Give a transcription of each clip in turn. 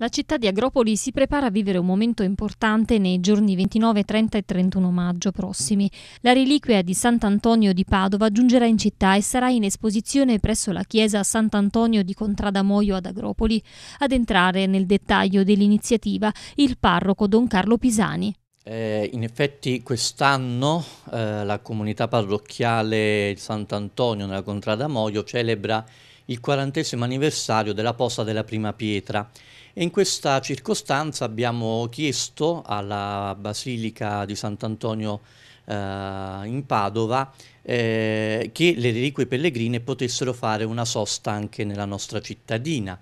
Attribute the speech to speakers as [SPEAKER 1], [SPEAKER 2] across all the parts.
[SPEAKER 1] La città di Agropoli si prepara a vivere un momento importante nei giorni 29, 30 e 31 maggio prossimi. La reliquia di Sant'Antonio di Padova giungerà in città e sarà in esposizione presso la chiesa Sant'Antonio di Contradamoio ad Agropoli. Ad entrare nel dettaglio dell'iniziativa il parroco Don Carlo Pisani.
[SPEAKER 2] Eh, in effetti quest'anno eh, la comunità parrocchiale Sant'Antonio nella Contradamoio celebra il quarantesimo anniversario della posta della prima pietra e in questa circostanza abbiamo chiesto alla Basilica di Sant'Antonio eh, in Padova eh, che le reliquie pellegrine potessero fare una sosta anche nella nostra cittadina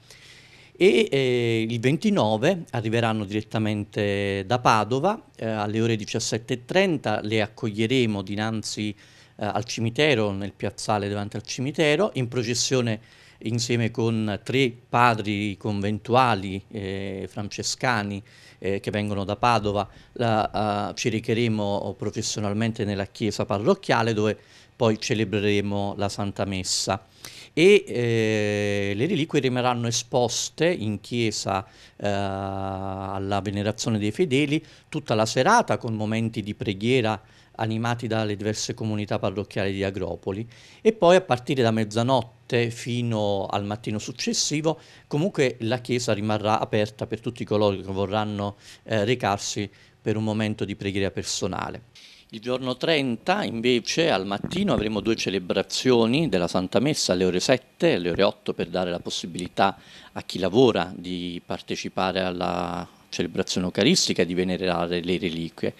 [SPEAKER 2] e eh, il 29 arriveranno direttamente da Padova, eh, alle ore 17.30 le accoglieremo dinanzi eh, al cimitero, nel piazzale davanti al cimitero, in processione insieme con tre padri conventuali eh, francescani eh, che vengono da Padova, la, uh, ci recheremo professionalmente nella chiesa parrocchiale dove poi celebreremo la Santa Messa e eh, le reliquie rimarranno esposte in chiesa eh, alla venerazione dei fedeli tutta la serata con momenti di preghiera animati dalle diverse comunità parrocchiali di Agropoli e poi a partire da mezzanotte fino al mattino successivo comunque la chiesa rimarrà aperta per tutti coloro che vorranno eh, recarsi per un momento di preghiera personale. Il giorno 30 invece al mattino avremo due celebrazioni della Santa Messa alle ore 7 e alle ore 8 per dare la possibilità a chi lavora di partecipare alla celebrazione eucaristica e di venerare le reliquie.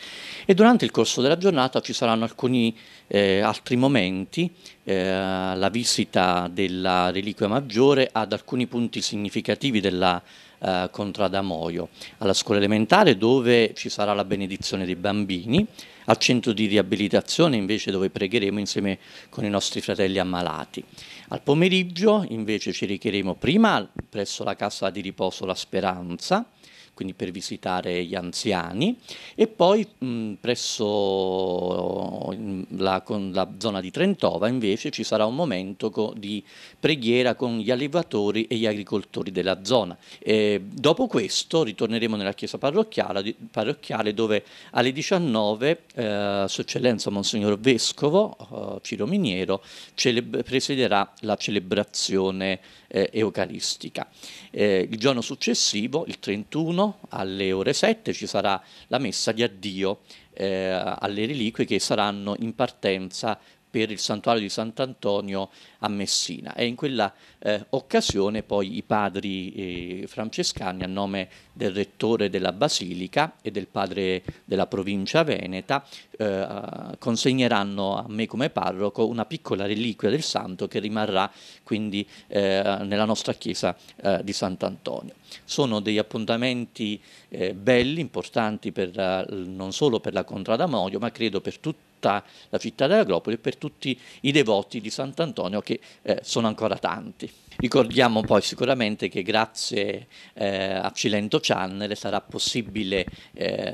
[SPEAKER 2] E durante il corso della giornata ci saranno alcuni eh, altri momenti, eh, la visita della reliquia maggiore ad alcuni punti significativi della eh, Moio, alla scuola elementare dove ci sarà la benedizione dei bambini, al centro di riabilitazione invece dove pregheremo insieme con i nostri fratelli ammalati. Al pomeriggio invece ci recheremo prima presso la casa di riposo La Speranza, quindi per visitare gli anziani, e poi mh, presso la, la, zona di Trentova invece ci sarà un momento di preghiera con gli allevatori e gli agricoltori della zona. E dopo questo ritorneremo nella chiesa parrocchiale, parrocchiale dove alle 19 eh, Sua Eccellenza Monsignor Vescovo eh, Ciro Miniero presiderà la celebrazione eh, eucaristica. Eh, il giorno successivo, il 31, alle ore 7 ci sarà la messa di addio eh, alle reliquie che saranno in partenza per il santuario di Sant'Antonio a Messina e in quella eh, occasione poi i padri eh, francescani a nome del rettore della Basilica e del padre della provincia veneta eh, consegneranno a me come parroco una piccola reliquia del santo che rimarrà quindi eh, nella nostra chiesa eh, di Sant'Antonio. Sono degli appuntamenti eh, belli, importanti per, non solo per la Contrada Moglio ma credo per tutti tutta la città dell'Agropoli e per tutti i devoti di Sant'Antonio che eh, sono ancora tanti. Ricordiamo poi sicuramente che grazie eh, a Cilento Channel sarà possibile eh,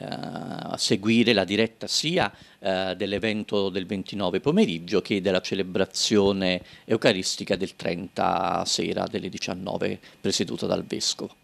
[SPEAKER 2] seguire la diretta sia eh, dell'evento del 29 pomeriggio che della celebrazione eucaristica del 30 sera delle 19 presieduta dal Vescovo.